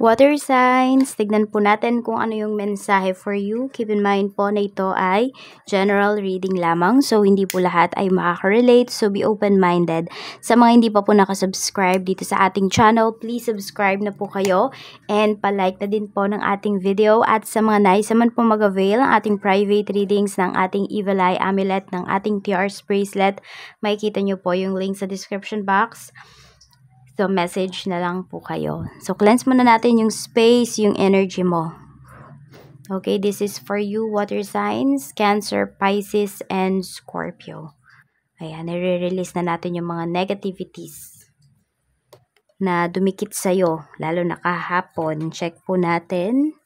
Water signs, tignan po natin kung ano yung mensahe for you. Keep in mind po na ito ay general reading lamang. So, hindi po lahat ay makaka-relate. So, be open-minded. Sa mga hindi pa po nakasubscribe dito sa ating channel, please subscribe na po kayo. And palike na din po ng ating video. At sa mga nais naman po mag-avail ang ating private readings ng ating Evil Eye Amulet, ng ating TR Bracelet, makikita nyo po yung link sa description box. So, message na lang po kayo. So, cleanse muna natin yung space, yung energy mo. Okay, this is for you, water signs, Cancer, Pisces, and Scorpio. Ayan, nire-release na natin yung mga negativities na dumikit sa'yo, lalo na kahapon. Check po natin.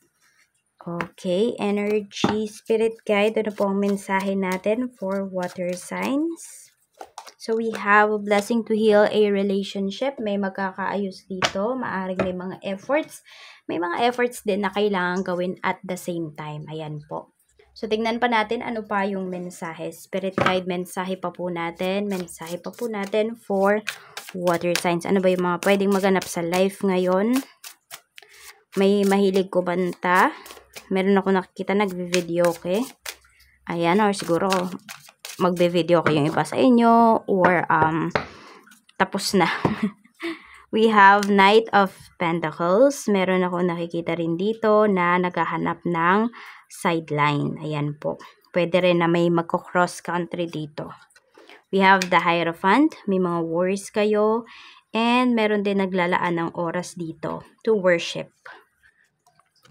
Okay, energy, spirit guide, ano po ang mensahe natin for water signs? So, we have a blessing to heal a relationship. May magkakaayos dito. Maaring may mga efforts. May mga efforts din na kailangan gawin at the same time. Ayan po. So, tignan pa natin ano pa yung mensahe. Spirit guide, mensahe pa po natin. Mensahe pa po natin for water signs. Ano ba yung mga pwedeng maganap sa life ngayon? May mahilig ko banta. Meron ako nakikita nag-video, okay? Ayan, or siguro magbe-video ko yung iba sa inyo or um, tapos na. We have Knight of Pentacles. Meron ako nakikita rin dito na naghahanap ng sideline. Ayan po. Pwede rin na may magko-cross country dito. We have the Hierophant. May mga worries kayo. And meron din naglalaan ng oras dito to worship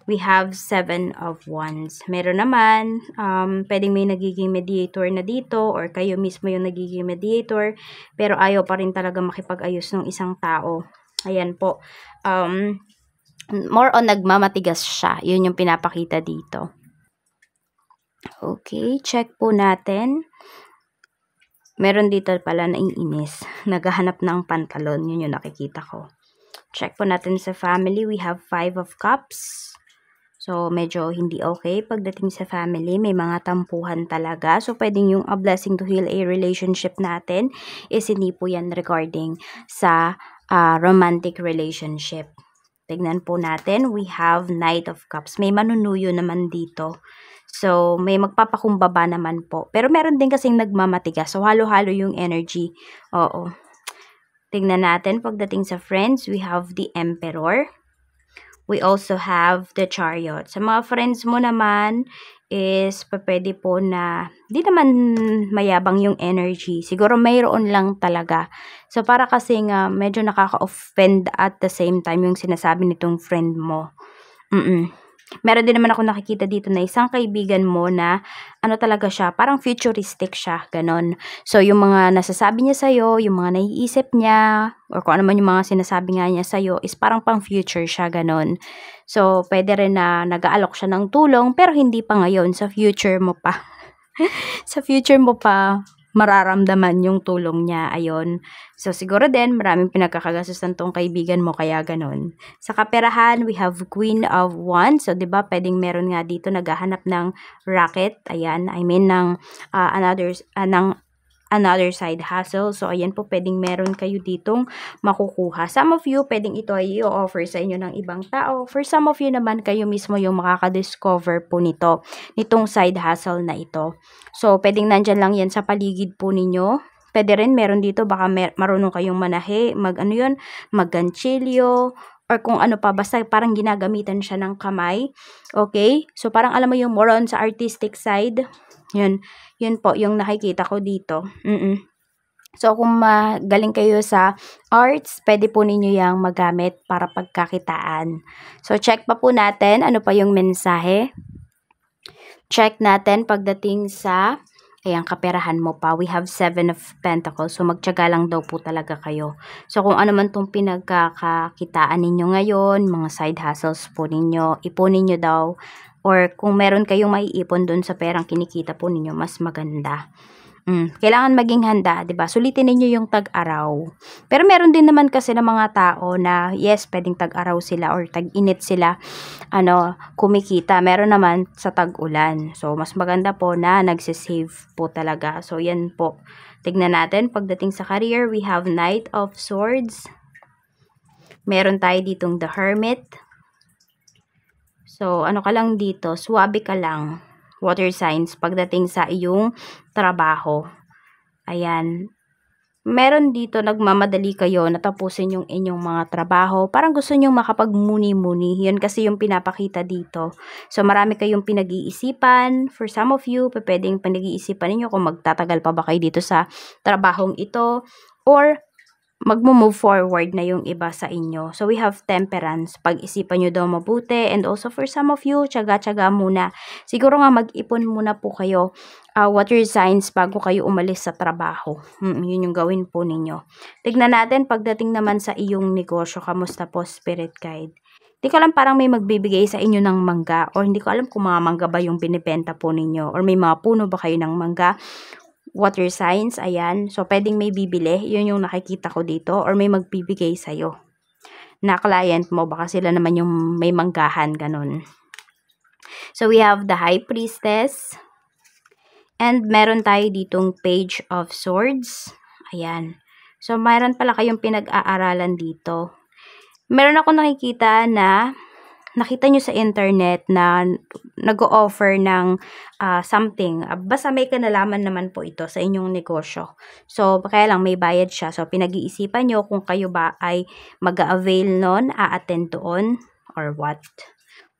we have seven of wands. Meron naman, um, pwedeng may nagiging mediator na dito or kayo mismo yung nagiging mediator pero ayaw pa rin talaga makipag-ayos ng isang tao. Ayan po. Um, more on nagmamatigas siya. Yun yung pinapakita dito. Okay, check po natin. Meron dito pala na iinis. Naghahanap ng pantalon. Yun yung nakikita ko. Check po natin sa family. We have five of cups. So, medyo hindi okay. Pagdating sa family, may mga tampuhan talaga. So, pwedeng yung a blessing to heal a relationship natin is hindi po yan regarding sa uh, romantic relationship. Tignan po natin, we have Knight of Cups. May manunuyo naman dito. So, may magpapakumbaba naman po. Pero meron din kasing nagmamatigas. So, halo-halo yung energy. Oo. Tignan natin, pagdating sa friends, we have the Emperor we also have the chariot. Sa mga friends mo naman, is pwede po na di naman mayabang yung energy. Siguro mayroon lang talaga. So para kasi nga medyo nakaka-offend at the same time yung sinasabi nitong friend mo. Mm-mm meron din naman ako nakikita dito na isang kaibigan mo na ano talaga siya, parang futuristic siya, ganon. So, yung mga nasasabi niya sa'yo, yung mga naiisip niya, or kung ano man yung mga sinasabi nga niya sa'yo, is parang pang future siya, ganon. So, pwede rin na nag-aalok siya ng tulong, pero hindi pa ngayon, sa future mo pa. sa future mo pa, mararamdaman yung tulong niya. Ayon. So, siguro din, maraming pinagkakagastusan tong kaibigan mo, kaya ganun. Sa kaperahan, we have Queen of Wands. So, di ba, pwedeng meron nga dito naghahanap ng racket. Ayan, I mean, ng uh, another, uh, ng another side hustle. So, ayan po, pwedeng meron kayo ditong makukuha. Some of you, pwedeng ito ay i-offer sa inyo ng ibang tao. For some of you naman, kayo mismo yung makakadiscover po nito, nitong side hustle na ito. So, pwedeng nandyan lang yan sa paligid po ninyo pwede rin meron dito baka mer- marunong kayong manahe, mag ano yun, magganchilyo, or kung ano pa, basta parang ginagamitan siya ng kamay. Okay? So, parang alam mo yung more on sa artistic side, yun, yun po yung nakikita ko dito. Mm-mm. So, kung magaling kayo sa arts, pwede po ninyo yung magamit para pagkakitaan. So, check pa po natin ano pa yung mensahe. Check natin pagdating sa Ayan, kaperahan mo pa. We have seven of pentacles. So, magtyaga lang daw po talaga kayo. So, kung ano man itong pinagkakakitaan ninyo ngayon, mga side hustles po ninyo, ipunin nyo daw or kung meron kayong maiipon doon sa perang kinikita po ninyo, mas maganda. Mm, kailangan maging handa, 'di ba? Sulitin niyo yung tag-araw. Pero meron din naman kasi ng mga tao na yes, pwedeng tag-araw sila or tag-init sila ano, kumikita. Meron naman sa tag-ulan. So mas maganda po na nagse po talaga. So 'yan po. Tignan natin pagdating sa career, we have Knight of Swords. Meron tayo ditong The Hermit. So, ano ka lang dito, swabe ka lang, water signs, pagdating sa iyong trabaho. Ayan. Meron dito, nagmamadali kayo, natapusin yung inyong mga trabaho. Parang gusto nyo makapagmuni-muni. Yun kasi yung pinapakita dito. So, marami kayong pinag-iisipan. For some of you, pwedeng pinag-iisipan ninyo kung magtatagal pa ba kayo dito sa trabahong ito. Or, magmo-move forward na yung iba sa inyo. So we have temperance. Pag-isipan nyo daw mabuti and also for some of you, tsaga-tsaga muna. Siguro nga mag-ipon muna po kayo uh, what your signs bago kayo umalis sa trabaho. Mm, yun yung gawin po ninyo. Tignan natin pagdating naman sa iyong negosyo, kamusta po spirit guide. Hindi ko alam parang may magbibigay sa inyo ng mangga or hindi ko alam kung mga mangga ba yung binibenta po ninyo or may mga puno ba kayo ng mangga water signs, ayan. So, pwedeng may bibili. Yun yung nakikita ko dito. Or may magbibigay sa'yo. Na client mo. Baka sila naman yung may manggahan. Ganun. So, we have the High Priestess. And meron tayo ditong Page of Swords. Ayan. So, meron pala kayong pinag-aaralan dito. Meron ako nakikita na nakita nyo sa internet na nag-o-offer ng uh, something, ah, basta may kanalaman naman po ito sa inyong negosyo. So, kaya lang may bayad siya. So, pinag-iisipan nyo kung kayo ba ay mag avail nun, a-attend doon, or what.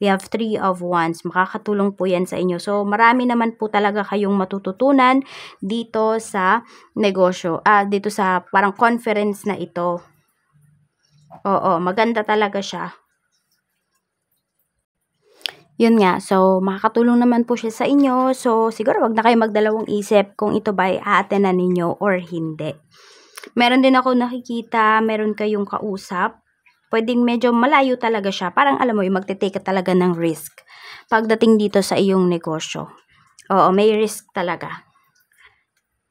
We have three of ones. Makakatulong po yan sa inyo. So, marami naman po talaga kayong matututunan dito sa negosyo. Ah, dito sa parang conference na ito. Oo, maganda talaga siya yun nga, so makakatulong naman po siya sa inyo. So siguro wag na kayo magdalawang isip kung ito ba ay na ninyo or hindi. Meron din ako nakikita, meron kayong kausap. Pwedeng medyo malayo talaga siya. Parang alam mo, yung magte-take ka talaga ng risk pagdating dito sa iyong negosyo. Oo, may risk talaga.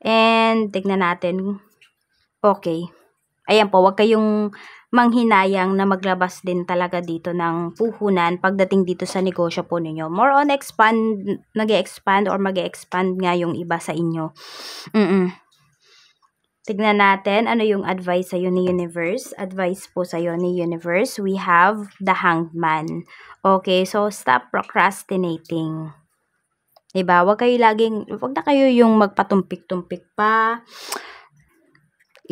And tignan natin. Okay. Ayan po, wag kayong manghinayang na maglabas din talaga dito ng puhunan pagdating dito sa negosyo po ninyo. More on expand, nag expand or mag expand nga yung iba sa inyo. Mm-mm. Tignan natin ano yung advice sa ni Universe. Advice po sa ni Universe. We have the hanged man. Okay, so stop procrastinating. Diba? Huwag kayo laging, huwag na kayo yung magpatumpik-tumpik pa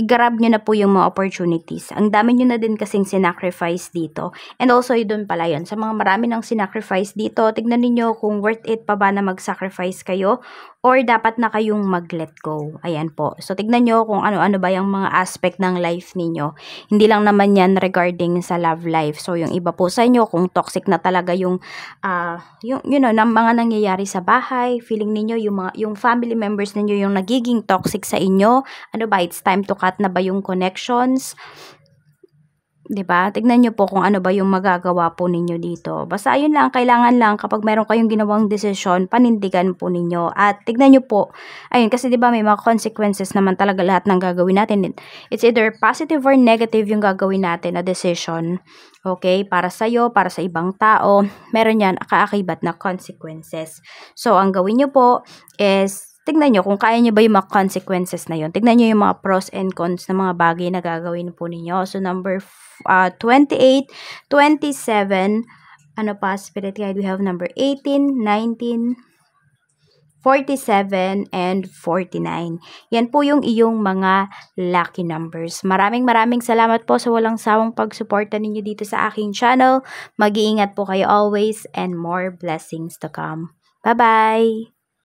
i-grab nyo na po yung mga opportunities. Ang dami nyo na din kasing sinacrifice dito. And also, doon pala yun. Sa mga marami ng sinacrifice dito, tignan niyo kung worth it pa ba na mag-sacrifice kayo or dapat na kayong mag-let go. Ayan po. So, tignan nyo kung ano-ano ba yung mga aspect ng life niyo Hindi lang naman yan regarding sa love life. So, yung iba po sa inyo, kung toxic na talaga yung, uh, yung you know, ng mga nangyayari sa bahay, feeling niyo yung, mga, yung family members niyo yung nagiging toxic sa inyo, ano ba, it's time to cut sapat na ba yung connections, 'di ba? Tignan niyo po kung ano ba yung magagawa po ninyo dito. Basta ayun lang, kailangan lang kapag meron kayong ginawang desisyon, panindigan po ninyo. At tignan niyo po, ayun kasi 'di ba may mga consequences naman talaga lahat ng gagawin natin. It's either positive or negative yung gagawin natin na decision. Okay, para sa iyo, para sa ibang tao, meron 'yan kaakibat na consequences. So ang gawin niyo po is tignan nyo kung kaya nyo ba yung mga consequences na yun. Tignan nyo yung mga pros and cons ng mga bagay na gagawin po ninyo. So, number uh, 28, 27, ano pa, spirit guide, we have number 18, 19, 47, and 49. Yan po yung iyong mga lucky numbers. Maraming maraming salamat po sa walang sawang pagsuporta ninyo dito sa aking channel. Mag-iingat po kayo always and more blessings to come. Bye-bye!